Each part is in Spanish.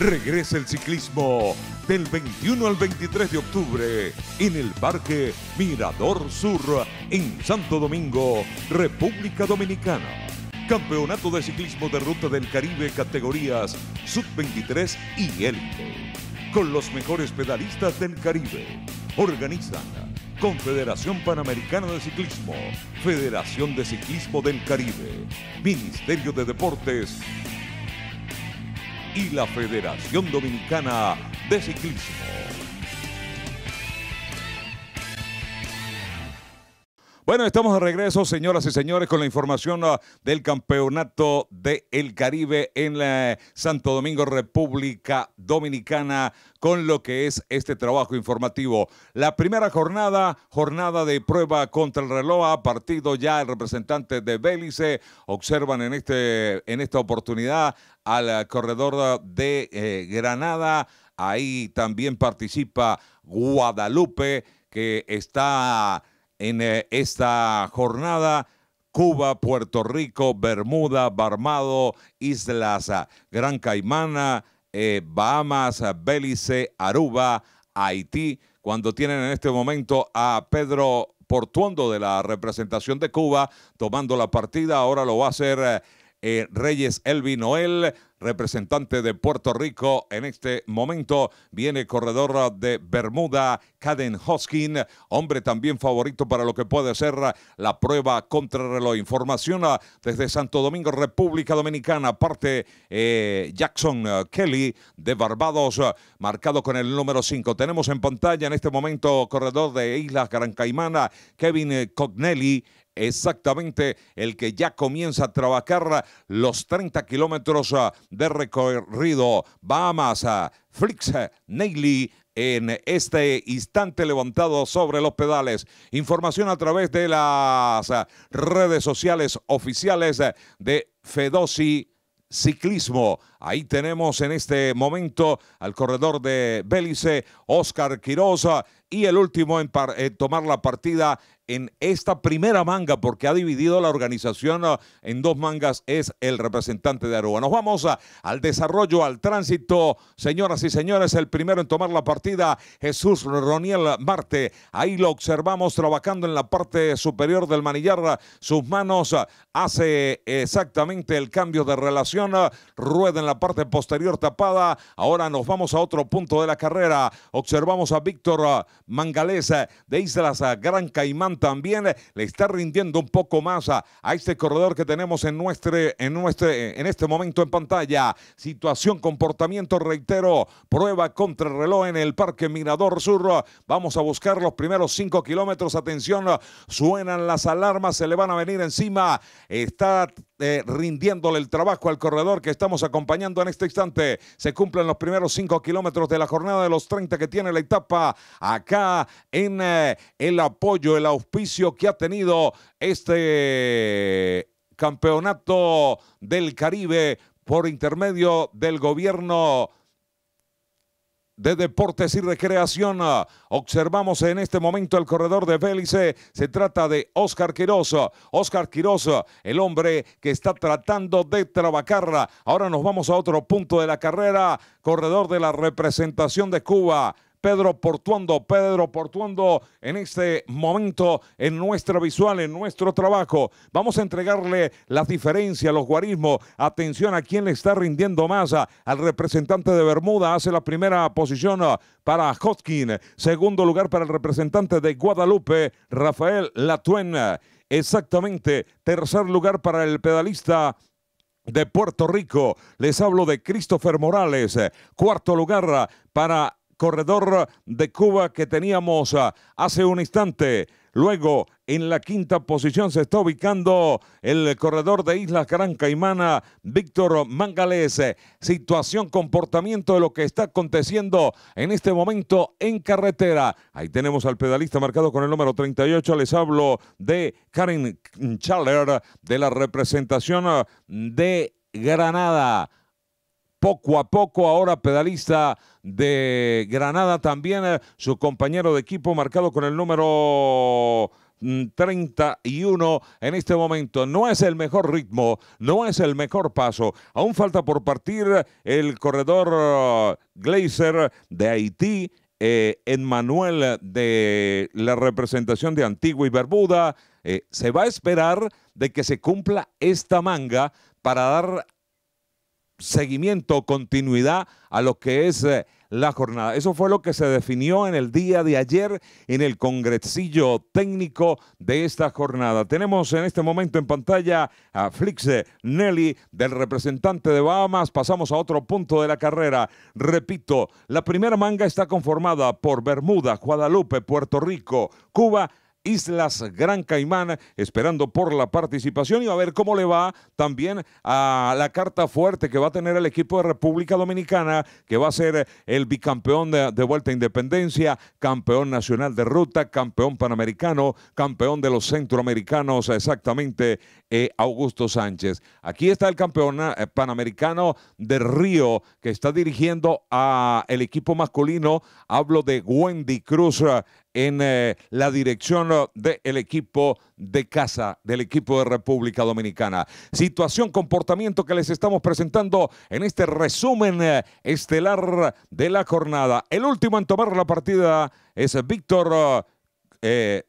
Regresa el ciclismo del 21 al 23 de octubre en el Parque Mirador Sur en Santo Domingo, República Dominicana. Campeonato de Ciclismo de Ruta del Caribe categorías Sub-23 y Élite. Con los mejores pedalistas del Caribe. Organizan Confederación Panamericana de Ciclismo, Federación de Ciclismo del Caribe, Ministerio de Deportes y la Federación Dominicana de Ciclismo. Bueno, estamos de regreso, señoras y señores, con la información ah, del Campeonato del Caribe en eh, Santo Domingo, República Dominicana, con lo que es este trabajo informativo. La primera jornada, jornada de prueba contra el reloj, ha partido ya el representante de Bélice. Observan en, este, en esta oportunidad al eh, corredor de eh, Granada. Ahí también participa Guadalupe, que está en eh, esta jornada. Cuba, Puerto Rico, Bermuda, Barmado, Islas ah, Gran Caimana, ah, eh, Bahamas, ah, Bélice, Aruba, Haití, cuando tienen en este momento a Pedro Portuondo de la representación de Cuba tomando la partida, ahora lo va a hacer... Eh, eh, Reyes Elvi Noel, representante de Puerto Rico en este momento. Viene corredor de Bermuda, Caden Hoskin, hombre también favorito para lo que puede ser la prueba contrarreloj. Información ah, desde Santo Domingo, República Dominicana, parte eh, Jackson ah, Kelly de Barbados, ah, marcado con el número 5. Tenemos en pantalla en este momento corredor de Islas Gran Caimana, Kevin eh, Cognelli, exactamente el que ya comienza a trabajar ah, los 30 kilómetros ah, de recorrido. Bahamas, Flix, ah, Neily, en este instante levantado sobre los pedales. Información a través de las redes sociales oficiales de Fedosi Ciclismo. Ahí tenemos en este momento al corredor de Bélice, Oscar Quirosa, y el último en, tomar la partida en esta primera manga, porque ha dividido la organización ah, en dos mangas, es el representante de Aruba. Nos vamos ah, al desarrollo, al tránsito. Señoras y señores, el primero en tomar la partida, Jesús Roniel Marte. Ahí lo observamos trabajando en la parte superior del manillar. Ah, sus manos hace exactamente el cambio de relación. Rueda la parte posterior tapada. Ahora nos vamos a otro punto de la carrera. Observamos a Víctor ah, Mangalés ah, de Islas ah, Gran Caimán también. Le está rindiendo un poco más a, este corredor que tenemos en, nuestro, en, nuestro, en este momento en pantalla. Situación, comportamiento, reitero, prueba contra el reloj en el Parque Mirador Sur. Vamos a buscar los primeros cinco kilómetros. Atención, suenan las alarmas, se le van a venir encima. Está eh, rindiéndole el trabajo al corredor que estamos acompañando en este instante. Se cumplen los primeros cinco kilómetros de la jornada de los 30 que tiene la etapa acá en eh, el apoyo, el auspicio que ha tenido este campeonato del Caribe por intermedio del gobierno de Deportes y Recreación. Observamos en este momento el corredor de Bélice. Se trata de Oscar Quiroz. Oscar Quiroz, el hombre que está tratando de trabajar. Ahora nos vamos a otro punto de la carrera. Corredor de la representación de Cuba. Pedro Portuondo. Pedro Portuondo en este momento, en nuestra visual, en nuestro trabajo. Vamos a entregarle las diferencias, los guarismos. Atención a quién le está rindiendo más. Al representante de Bermuda hace la primera posición uh, para Hotkin. Segundo lugar para el representante de Guadalupe, Rafael Latuena. Exactamente, tercer lugar para el pedalista de Puerto Rico. Les hablo de Christopher Morales. Cuarto lugar uh, para corredor de Cuba que teníamos ah, hace un instante. Luego, en la quinta posición se está ubicando el corredor de Islas Gran Caimana, Víctor Mangales. Situación, comportamiento de lo que está aconteciendo en este momento en carretera. Ahí tenemos al pedalista marcado con el número 38. Les hablo de Karen Challer, de la representación ah, de Granada poco a poco. Ahora pedalista de Granada también, eh, su compañero de equipo marcado con el número 31 mm, en este momento. No es el mejor ritmo, no es el mejor paso. Aún falta por partir el corredor eh, Glazer de Haití. en eh, Manuel de la representación de Antigua y Bermuda, se va a esperar de que se cumpla esta manga para dar seguimiento, continuidad a lo que es eh, la jornada. Eso fue lo que se definió en el día de ayer en el congresillo técnico de esta jornada. Tenemos en este momento en pantalla a Flix Nelly del representante de Bahamas. Pasamos a otro punto de la carrera. Repito, la primera manga está conformada por Bermuda, Guadalupe, Puerto Rico, Cuba Islas Gran Caimán, esperando por la participación y a ver cómo le va también a la carta fuerte que va a tener el equipo de República Dominicana, que va a ser el bicampeón de, Vuelta a Independencia, campeón nacional de ruta, campeón panamericano, campeón de los centroamericanos, exactamente eh, Augusto Sánchez. Aquí está el campeón eh, panamericano de Río, que está dirigiendo al el equipo masculino, hablo de Wendy Cruz eh, en eh, la dirección del equipo de casa, del equipo de República Dominicana. Situación, comportamiento que les estamos presentando en este resumen eh, estelar de la jornada. El último en tomar la partida es Víctor. Eh, eh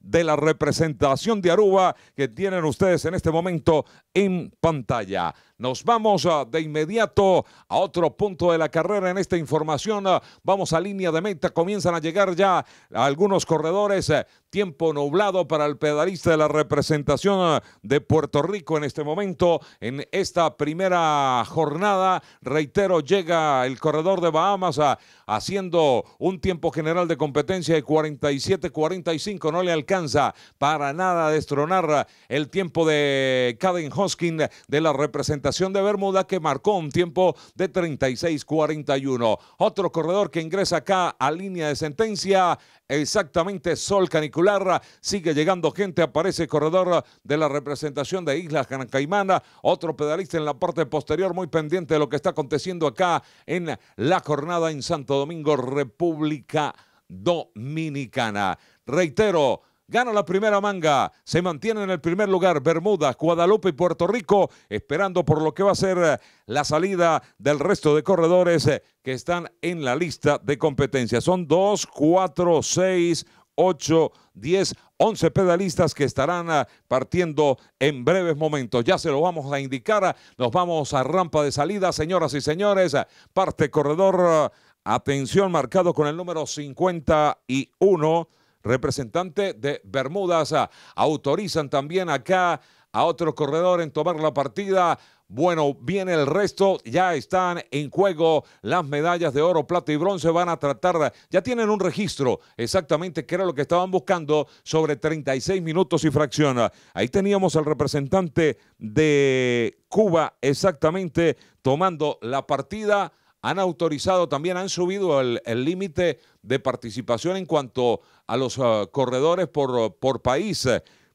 de la representación de Aruba que tienen ustedes en este momento en pantalla. Nos vamos ah, de inmediato a otro punto de la carrera en esta información. Ah, vamos a línea de meta. Comienzan a llegar ya algunos corredores. Eh, tiempo nublado para el pedalista de la representación ah, de Puerto Rico en este momento. En esta primera jornada, reitero, llega el corredor de Bahamas haciendo un tiempo general de competencia de 47-45. No le alcanza para nada destronar el tiempo de Caden Hoskin de la representación de Bermuda que marcó un tiempo de 36-41. Otro corredor que ingresa acá a línea de sentencia, exactamente Sol Canicular. Sigue llegando gente, aparece corredor de la representación de Islas Caimán. Otro pedalista en la parte posterior, muy pendiente de lo que está aconteciendo acá en la jornada en Santo Domingo, República Dominicana. Reitero, Gana la primera manga, se mantiene en el primer lugar Bermuda, Guadalupe y Puerto Rico, esperando por lo que va a ser eh, la salida del resto de corredores eh, que están en la lista de competencia. Son 2, 4, 6, 8, 10, 11 pedalistas que estarán eh, partiendo en breves momentos. Ya se lo vamos a indicar. Nos vamos a rampa de salida, señoras y señores. Parte corredor, atención, marcado con el número 51 representante de Bermudas. Ah, autorizan también acá a otro corredor en tomar la partida. Bueno, viene el resto, ya están en juego las medallas de oro, plata y bronce, van a tratar, ya tienen un registro exactamente que era lo que estaban buscando sobre 36 minutos y fracción. Ahí teníamos al representante de Cuba exactamente tomando la partida han autorizado también, han subido el límite de participación en cuanto a los eh, corredores por, por país.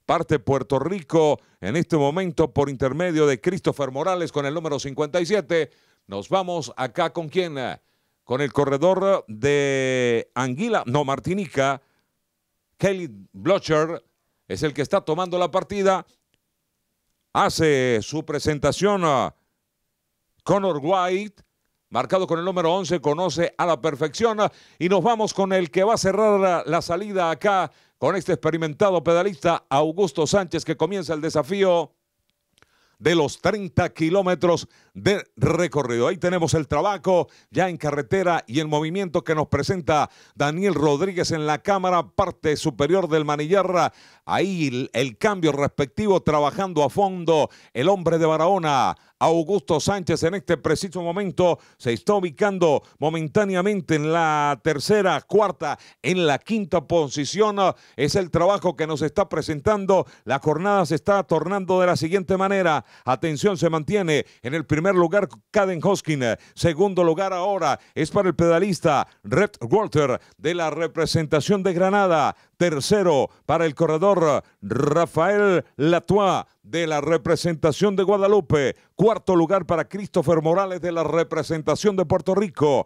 Parte Puerto Rico en este momento por intermedio de Christopher Morales con el número 57. Nos vamos acá con quién? Con el corredor de Anguila, no, Martinica. Kelly Blocher es el que está tomando la partida. Hace su presentación a eh, Connor White marcado con el número 11, conoce a la perfección. Y nos vamos con el que va a cerrar la salida acá con este experimentado pedalista Augusto Sánchez que comienza el desafío de los 30 kilómetros de recorrido. Ahí tenemos el trabajo ya en carretera y el movimiento que nos presenta Daniel Rodríguez en la cámara, parte superior del manillar. Ahí el, el cambio respectivo trabajando a fondo el hombre de Barahona. Augusto Sánchez en este preciso momento se está ubicando momentáneamente en la tercera, cuarta, en la quinta posición. Es el trabajo que nos está presentando. La jornada se está tornando de la siguiente manera. Atención, se mantiene en el primer lugar Caden Hoskin, segundo lugar ahora es para el pedalista Red Walter de la representación de Granada, tercero para el corredor Rafael Latois de la representación de Guadalupe, cuarto lugar para Christopher Morales de la representación de Puerto Rico,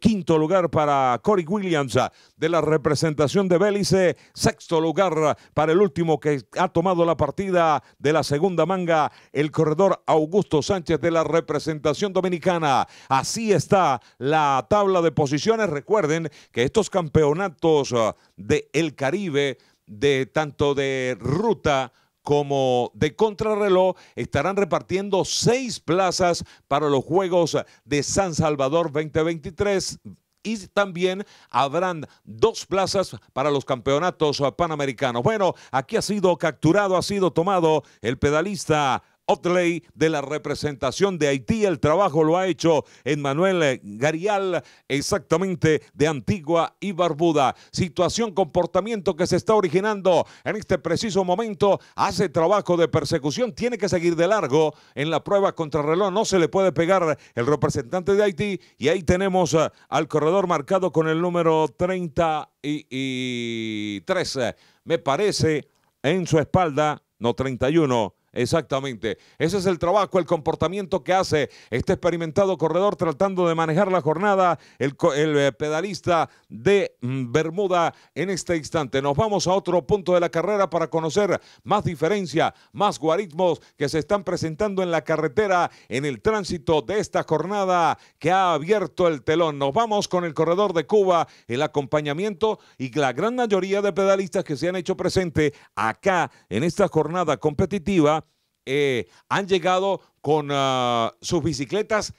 quinto lugar para Corey Williams ah, de la representación de Belice, sexto lugar para el último que ha tomado la partida de la segunda manga, el corredor Augusto Sánchez de la representación dominicana. Así está la tabla de posiciones. Recuerden que estos campeonatos ah, del el Caribe, de tanto de ruta, como de contrarreloj estarán repartiendo seis plazas para los Juegos de San Salvador 2023 y también habrán dos plazas para los campeonatos panamericanos. Bueno, aquí ha sido capturado, ha sido tomado el pedalista Otley de la representación de Haití. El trabajo lo ha hecho Emmanuel Garial, exactamente de Antigua y Barbuda. Situación, comportamiento que se está originando en este preciso momento. Hace trabajo de persecución, tiene que seguir de largo en la prueba contra reloj, No se le puede pegar el representante de Haití. Y ahí tenemos eh, al corredor marcado con el número 33. Eh, me parece en su espalda, no 31. Exactamente. Ese es el trabajo, el comportamiento que hace este experimentado corredor tratando de manejar la jornada, el, eh, pedalista de mm, Bermuda en este instante. Nos vamos a otro punto de la carrera para conocer más diferencia, más guaritmos que se están presentando en la carretera, en el tránsito de esta jornada que ha abierto el telón. Nos vamos con el corredor de Cuba, el acompañamiento y la gran mayoría de pedalistas que se han hecho presente acá en esta jornada competitiva eh, han llegado con ah, sus bicicletas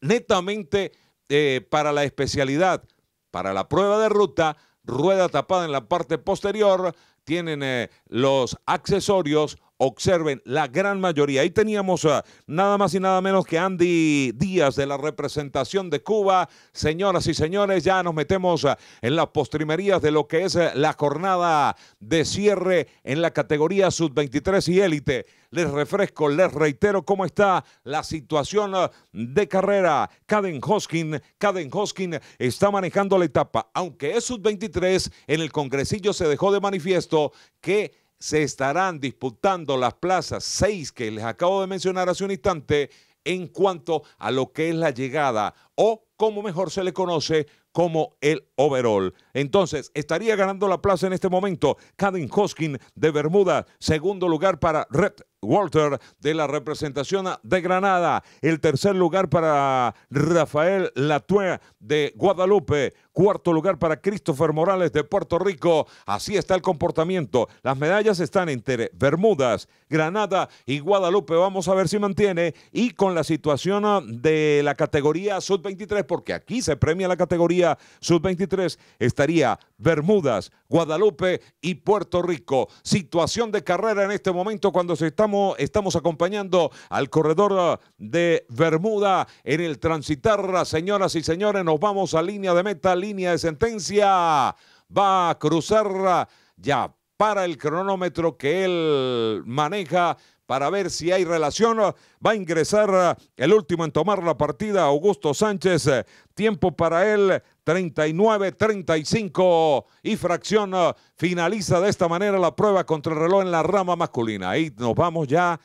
netamente eh, para la especialidad, para la prueba de ruta, rueda tapada en la parte posterior, tienen eh, los accesorios, observen, la gran mayoría. Ahí teníamos ah, nada más y nada menos que Andy Díaz de la representación de Cuba. Señoras y señores, ya nos metemos ah, en las postrimerías de lo que es la jornada de cierre en la categoría sub-23 y élite les refresco, les reitero cómo está la situación eh, de carrera. Caden Hoskin, Caden Hoskin está manejando la etapa, aunque es sub-23, en el congresillo se dejó de manifiesto que se estarán disputando las plazas 6 que les acabo de mencionar hace un instante en cuanto a lo que es la llegada o como mejor se le conoce como el overall. Entonces, estaría ganando la plaza en este momento Caden Hoskin de Bermuda, segundo lugar para Red Walter de la representación de Granada, el tercer lugar para Rafael Latue de Guadalupe, cuarto lugar para Christopher Morales de Puerto Rico. Así está el comportamiento. Las medallas están entre Bermudas, Granada y Guadalupe. Vamos a ver si mantiene y con la situación de la categoría sub-23, porque aquí se premia la categoría sub-23 estaría Bermudas, Guadalupe y Puerto Rico. Situación de carrera en este momento cuando estamos, estamos acompañando al corredor ah, de Bermuda en el transitar. Señoras y señores, nos vamos a línea de meta, línea de sentencia. Va a cruzar ah, ya para el cronómetro que él maneja para ver si hay relación. Va a ingresar eh, el último en tomar la partida, Augusto Sánchez. Eh, tiempo para él, 39, 35 y fracción. Eh, finaliza de esta manera la prueba contra el reloj en la rama masculina. Ahí nos vamos ya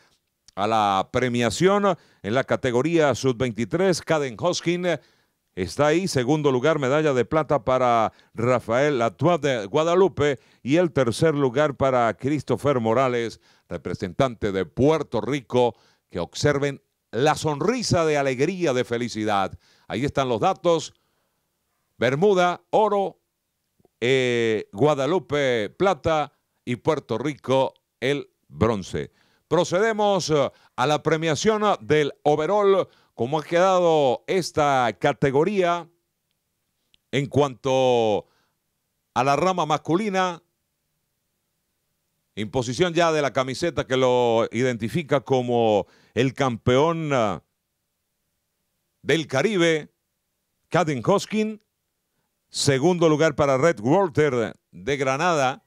a la premiación en la categoría sub-23. Caden Hoskin Está ahí, segundo lugar, medalla de plata para Rafael Latuá de Guadalupe y el tercer lugar para Christopher Morales, representante de Puerto Rico, que observen la sonrisa de alegría, de felicidad. Ahí están los datos. Bermuda, oro, eh, Guadalupe, plata y Puerto Rico, el bronce. Procedemos eh, a la premiación eh, del overall cómo ha quedado esta categoría en cuanto a la rama masculina. Imposición ya de la camiseta que lo identifica como el campeón ah, del Caribe, Caden Hoskin. Segundo lugar para Red Walter de Granada.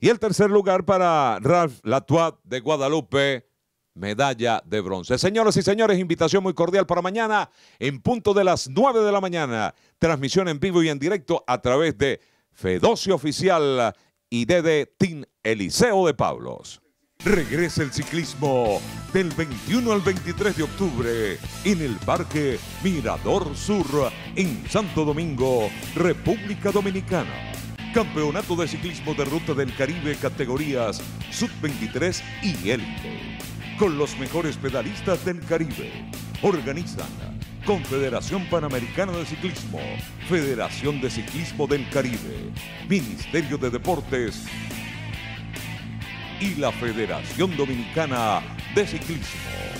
Y el tercer lugar para Ralph Latuat de Guadalupe, medalla de bronce. Señoras y señores, invitación muy cordial para mañana en punto de las 9 de la mañana. Transmisión en vivo y en directo a través de Fedocio Oficial y DD Team Eliseo de Pablos. Regresa el ciclismo del 21 al 23 de octubre en el Parque Mirador Sur en Santo Domingo, República Dominicana. Campeonato de Ciclismo de Ruta del Caribe categorías Sub-23 y Elite con los mejores pedalistas del Caribe. Organizan Confederación Panamericana de Ciclismo, Federación de Ciclismo del Caribe, Ministerio de Deportes y la Federación Dominicana de Ciclismo.